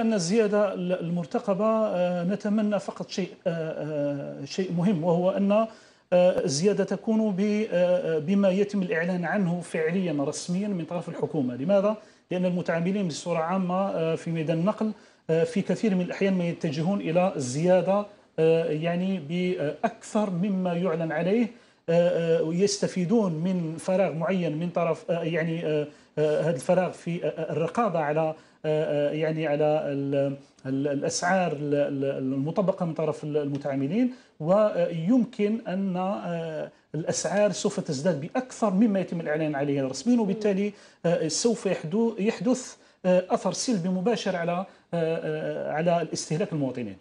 أن الزيادة المرتقبة آه، نتمنى فقط شيء آه، آه، شيء مهم وهو أن الزيادة تكون بما يتم الإعلان عنه فعليا رسميا من طرف الحكومة لماذا؟ لأن المتعاملين بصورة عامة في ميدان النقل في كثير من الأحيان ما يتجهون إلى الزيادة يعني بأكثر مما يعلن عليه آه، آه، يستفيدون من فراغ معين من طرف آه، يعني هذا الفراغ في الرقابه على يعني على الاسعار المطبقه من طرف المتعاملين ويمكن ان الاسعار سوف تزداد باكثر مما يتم الاعلان عليه رسميا وبالتالي سوف يحدث اثر سلبي مباشر على على الاستهلاك المواطنين